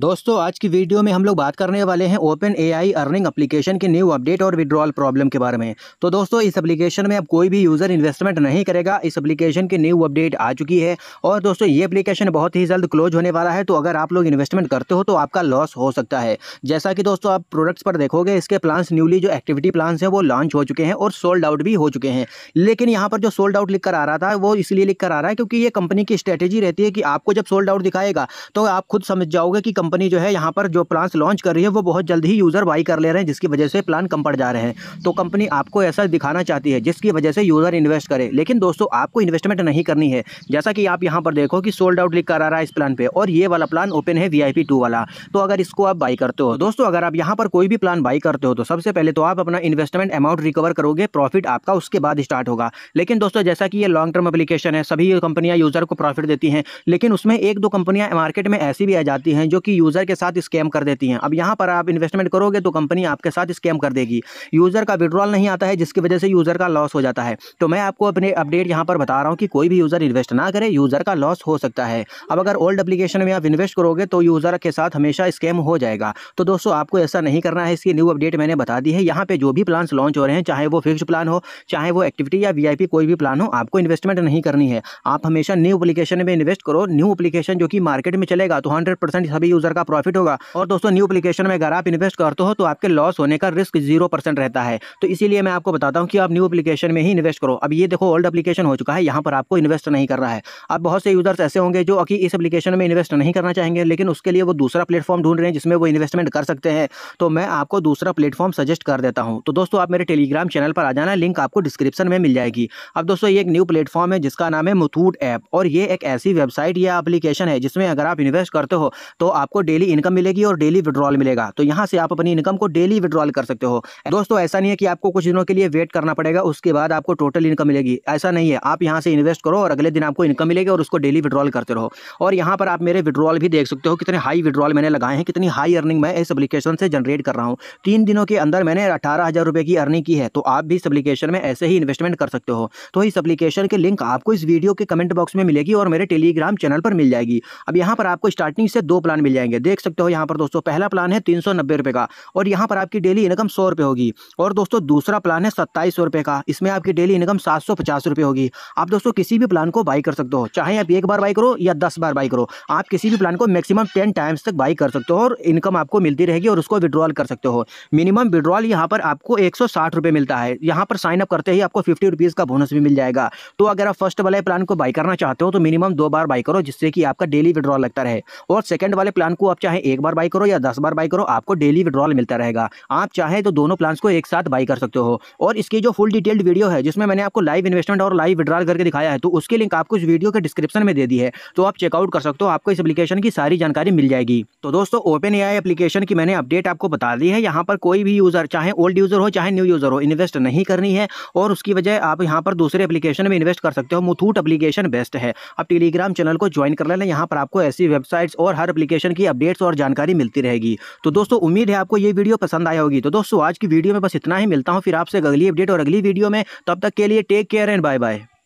दोस्तों आज की वीडियो में हम लोग बात करने वाले हैं ओपन एआई अर्निंग एप्लीकेशन की न्यू अपडेट और विड्रॉल प्रॉब्लम के बारे में तो दोस्तों इस एप्लीकेशन में अब कोई भी यूज़र इन्वेस्टमेंट नहीं करेगा इस एप्लीकेशन की न्यू अपडेट आ चुकी है और दोस्तों ये एप्लीकेशन बहुत ही जल्द क्लोज होने वाला है तो अगर आप लोग इन्वेस्टमेंट करते हो तो आपका लॉस हो सकता है जैसा कि दोस्तों आप प्रोडक्ट्स पर देखोगे इसके प्लान्स न्यूली जो एक्टिविटी प्लान्स हैं वो लॉन्च हो चुके हैं और सोल्ड आउट भी हो चुके हैं लेकिन यहाँ पर जो सोल्ड आउट लिख कर आ रहा था वो इसलिए लिख कर आ रहा है क्योंकि ये कंपनी की स्ट्रैटेजी रहती है कि आपको जब सोल्ड आउट दिखाएगा तो आप खुद समझ जाओगे कि कंपनी जो है यहाँ पर जो प्लान्स लॉन्च कर रही है वो बहुत जल्द ही यूज़र बाई कर ले रहे हैं जिसकी वजह से प्लान कम पड़ जा रहे हैं तो कंपनी आपको ऐसा दिखाना चाहती है जिसकी वजह से यूज़र इन्वेस्ट करे लेकिन दोस्तों आपको इन्वेस्टमेंट नहीं करनी है जैसा कि आप यहाँ पर देखो कि सोल्ड आउट लिख कर आ रहा है इस प्लान पर और ये वाला प्लान ओपन है वी टू वाला तो अगर इसको आप बाई करते हो दोस्तों अगर आप यहाँ पर कोई भी प्लान बाई करते हो तो सबसे पहले तो आप अपना इन्वेस्टमेंट अमाउंट रिकवर करोगे प्रॉफिट आपका उसके बाद स्टार्ट होगा लेकिन दोस्तों जैसा कि ये लॉन्ग टर्म एप्लीकेशन है सभी कंपनियां यूज़र को प्रॉफिट देती हैं लेकिन उसमें एक दो कंपनियां मार्केट में ऐसी भी आ जाती हैं जो कि यूज़र के साथ स्कैम कर देती हैं अब यहाँ पर आप इन्वेस्टमेंट करोगे तो कंपनी आपके साथ स्कैम कर देगी यूज़र का विड्रॉल नहीं आता है जिसकी वजह से यूज़र का लॉस हो जाता है तो मैं आपको अपने अपडेट यहाँ पर बता रहा हूँ कि कोई भी यूज़र इन्वेस्ट ना करे यूज़र का लॉस हो सकता है अब अगर ओल्ड अपलीकेशन में आप इन्वेस्ट करोगे तो यूज़र के साथ हमेशा स्कैम हो जाएगा तो दोस्तों आपको ऐसा नहीं करना है इसकी न्यू अपडेट मैंने बता दी है यहाँ पर जो भी प्लान्स लॉन्च हो रहे हैं चाहे वो फिक्स प्लान हो चाहे वो एक्टिविटी या वी कोई भी प्लान हो आपको इन्वेस्टमेंट नहीं करनी है आप हमेशा न्यू अपलीकेशन में इन्वेस्ट करो न्यू अपलीकेशन जो कि मार्केट में चलेगा तो हंड्रेड सभी यूजर का प्रॉफिट होगा और दोस्तों न्यू अपलीकेशन में अगर आप इन्वेस्ट करते हो तो आपके लॉस होने का रिस्क जीरो रहता है तो इसीलिए मैं आपको बताता हूँ कि आप न्यू अपलीकेशन में ही इन्वेस्ट करो अब ये देखो ओल्ड अपलीकेशन हो चुका है यहाँ पर आपको इन्वेस्ट नहीं कर रहा है अब बहुत से यूजर्स ऐसे होंगे जो कि इस एप्लीकेशन में इन्वेस्ट नहीं करना चाहेंगे लेकिन उसके लिए वो दूसरा प्लेटफॉर्म ढूंढ रहे हैं जिसमें वो इन्वेस्टमेंट कर सकते हैं तो मैं आपको दूसरा प्लेटफॉर्म सजेस्ट कर देता हूँ तो दोस्तों आप मेरे टेलीग्राम चैनल पर आ जाना लिंक आपको डिस्क्रिप्शन में मिल जाएगी अब दोस्तों ये एक न्यू प्लेटफॉर्म है जिसका नाम है मुथूट ऐप और ये एक ऐसी वेबसाइट या एप्लीकेशन है जिसमें अगर आप इन्वेस्ट करते हो तो आप आपको डेली इनकम मिलेगी और डेली विड्रॉल मिलेगा तो यहाँ से आप अपनी इनकम को डेली विड्रॉल कर सकते हो दोस्तों ऐसा नहीं है कि आपको कुछ दिनों के लिए वेट करना पड़ेगा उसके बाद आपको टोटल इनकम मिलेगी ऐसा नहीं है आप यहाँ से इन्वेस्ट करो और अगले दिन आपको इनकम मिलेगी और उसको डेली विड्रॉल करते रहो और यहाँ पर आप मेरे विड्रॉल भी देख सकते हो कितने हाई विड्रॉल मैंने लगाए हैं कितनी हाई अर्निंग मैं इस अपलीकेशन से जनरेट कर रहा हूँ तीन दिनों के अंदर मैंने अठारह हज़ार रुपये की अर्निंग की है तो आप भी इस अपलीकेशन में ऐसे ही इन्वेस्टमेंट कर सकते हो तो इस अपलीकेशन के लिंक आपको इस वीडियो के कमेंट बॉक्स में मिलेगी और मेरे टेलीग्राम चैनल पर मिल जाएगी अब यहाँ पर आपको स्टार्टिंग से दो प्लान मिल जाएंगे देख सकते हो यहाँ पर दोस्तों पहला प्लान है तीन सौ का और यहाँ पर आपकी डेली इनकम सौ होगी और दोस्तों दूसरा प्लान है सत्ताईस सौ का इसमें आपकी डेली इनकम सात सौ पचास होगी आप दोस्तों किसी भी प्लान को बाई कर सकते हो चाहे आप एक बार बाई करो या दस बार बाई करो आप किसी भी प्लान को मैक्सिमम टेन टाइम्स तक बाई कर सकते हो और इनकम आपको मिलती रहेगी और उसको विड्रॉल कर सकते हो मिनिमम विड्रॉल यहाँ पर आपको एक रुपए मिलता है यहाँ पर साइन अप करते ही आपको फिफ्टी रुपीज़ का बोनस भी मिल जाएगा तो अगर आप फर्स्ट वाले प्लान को बाई करना चाहते हो तो मिनिमम दो बार बाई करो जिससे कि आपका डेली विड्रॉल लगता रहे और सेकंड वाले प्लान प्लान को आप चाहे एक बार बाई करो या दस बार बाई करो आपको डेली विड्रॉल मिलता रहेगा आप चाहे तो दोनों प्लान्स को एक साथ बाई कर सकते हो और इसकी जो फुल डिटेल्ड वीडियो है जिसमें मैंने आपको लाइव इन्वेस्टमेंट और लाइव विड्रॉल करके दिखाया है तो उसकी लिंक आपको इस वीडियो के डिस्क्रिप्शन में दे दी है तो आप चेकआउट कर सकते हो आपको इस एप्लीकेशन की सारी जानकारी मिल जाएगी तो दोस्तों ओपन ए एप्लीकेशन की मैंने अपडेट आपको बता दी है यहाँ पर कोई भी यूज़र चाहे ओल्ड यूज़र हो चाहे न्यू यूज़र हो इन्वेस्ट नहीं करनी है और उसकी वजह आप यहाँ पर दूसरे एप्लीकेशन में इन्वेस्ट कर सकते हो मुथूट एप्लीकेशन बेस्ट है आप टेलीग्राम चैनल को ज्वाइन कर लेना यहाँ पर आपको ऐसी वेबसाइट्स और हर एप्लीकेशन की अपडेट्स और जानकारी मिलती रहेगी तो दोस्तों उम्मीद है आपको ये वीडियो पसंद आया होगी तो दोस्तों आज की वीडियो में बस इतना ही मिलता हूँ फिर आपसे अगली अपडेट और अगली वीडियो में तब तक के लिए take care and bye bye